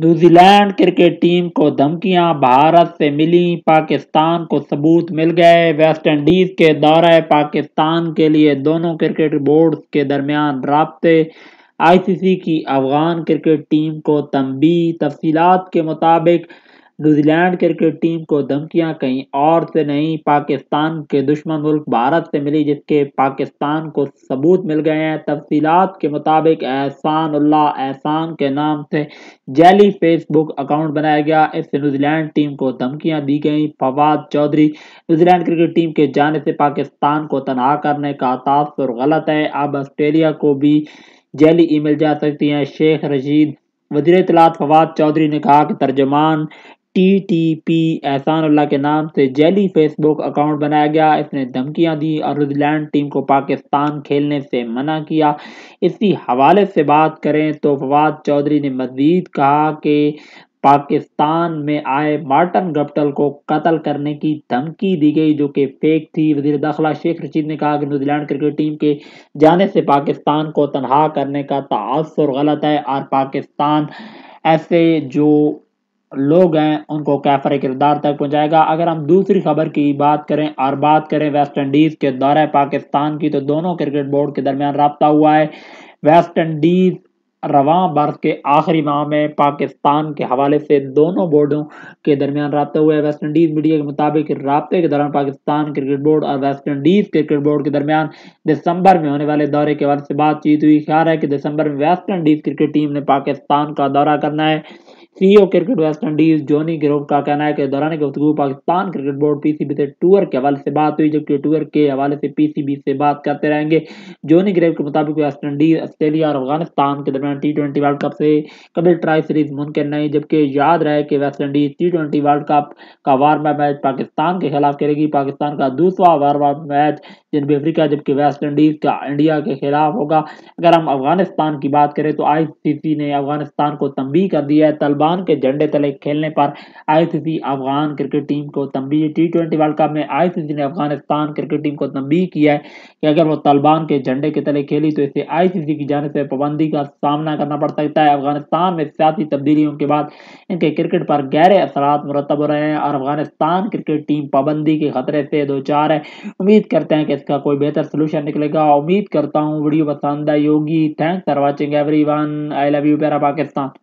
New Zealand cricket team को धमकियां भारत से मिली पाकिस्तान को सबूत मिल गए वेस्ट इंडीज के दौरे पाकिस्तान के लिए दोनों क्रिकेट बोर्ड के दरमियान रबते आईसीसी की अफगान क्रिकेट टीम को तंबी तफसीत के मुताबिक न्यूजीलैंड क्रिकेट टीम को धमकियां कहीं और से नहीं पाकिस्तान के दुश्मन मुल्क भारत से मिली जिसके पाकिस्तान को सबूत मिल गए हैं तफसीलात के मुताबिक एहसान उल्ला एहसान के नाम से जैली फेसबुक अकाउंट बनाया गया इससे न्यूजीलैंड टीम को धमकियां दी गई Fawad Chaudhry New Zealand cricket team के जाने से पाकिस्तान को तनहा करने का तासर गलत है अब ऑस्ट्रेलिया को भी जैली ईमेल जा सकती हैं शेख रशीद वजीर तलात फवाद चौधरी ने कहा कि तर्जमान टी टी पी एहसान अल्लाह के नाम से जैली फेसबुक अकाउंट बनाया गया इसने धमकियां दी और न्यूजीलैंड टीम को पाकिस्तान खेलने से मना किया इसी हवाले से बात करें तो फवाद चौधरी ने मजीद कहा कि पाकिस्तान में आए मार्टन गप्टल को कत्ल करने की धमकी दी गई जो कि फेक थी वजीर दाखिला शेख रशीद ने कहा कि न्यूजीलैंड क्रिकेट टीम के जाने से पाकिस्तान को तनहा करने का तसर गलत है और पाकिस्तान ऐसे जो लोग हैं उनको कैफर किरदार तक पहुंचाएगा अगर हम दूसरी खबर की बात करें और बात करें वेस्ट इंडीज़ के दौरे पाकिस्तान की तो दोनों क्रिकेट बोर्ड के दरमियान रबता हुआ है वेस्ट इंडीज़ रवा बर्फ के आखिरी माह में पाकिस्तान के हवाले से दोनों बोर्डों के दरमियान रबता हुआ है वेस्ट इंडीज़ मीडिया के मुताबिक रबते के दौरान पाकिस्तान क्रिकेट बोर्ड और वेस्ट इंडीज़ क्रिकेट बोर्ड के दरमियान दिसंबर में होने वाले दौरे के हवाले से बातचीत हुई ख्याल है कि दिसंबर में वेस्ट इंडीज़ क्रिकेट टीम ने पाकिस्तान का दौरा करना है CEO cricket West Indies Johnny Grave का कहना है कि दौरान गुफ्तु पाकिस्तान क्रिकेट बोर्ड पीसीबी से टूर के हवाले से बात हुई जबकि टूर के हवाले से पीसीबी से बात करते रहेंगे जॉनी ग्रेव के मुताबिक वेस्ट इंडीज ऑस्ट्रेलिया और अफगानिस्तान के दरमियान टी ट्वेंटी वर्ल्ड कप से कभी ट्राई सीरीज मुमकिन नहीं जबकि याद रहे कि West Indies T twenty World Cup का वार्म मैच पाकिस्तान के खिलाफ खेलेगी पाकिस्तान का दूसरा वार्म मैच जनबी अफ्रीका जबकि वेस्ट इंडीज का इंडिया के खिलाफ होगा अगर हम अफगानिस्तान की बात करें तो सी ने अफगानिस्तान को तंबी कर दिया है तलबा तालिबान के झंडे तले खेलने पर आईसीसी अफगान क्रिकेट टीम को तंबी टी ट्वेंटी वर्ल्ड कप में आईसीसी ने अफगानिस्तान क्रिकेट टीम को तंबी किया है कि अगर वो तालिबान के झंडे के तले खेली तो इससे आईसीसी की जानब से पाबंदी का सामना करना पड़ सकता है अफगानिस्तान में सियासी तब्दीलियों के बाद इनके क्रिकेट पर गहरे असर मुरतब हो रहे हैं और अफगानिस्तान क्रिकेट टीम पाबंदी के खतरे से दो चार है उम्मीद करते हैं कि इसका कोई बेहतर सोल्यूशन निकलेगा उम्मीद करता हूँ वीडियो पसंद आई होगी thanks for watching everyone I love you प्यारा पाकिस्तान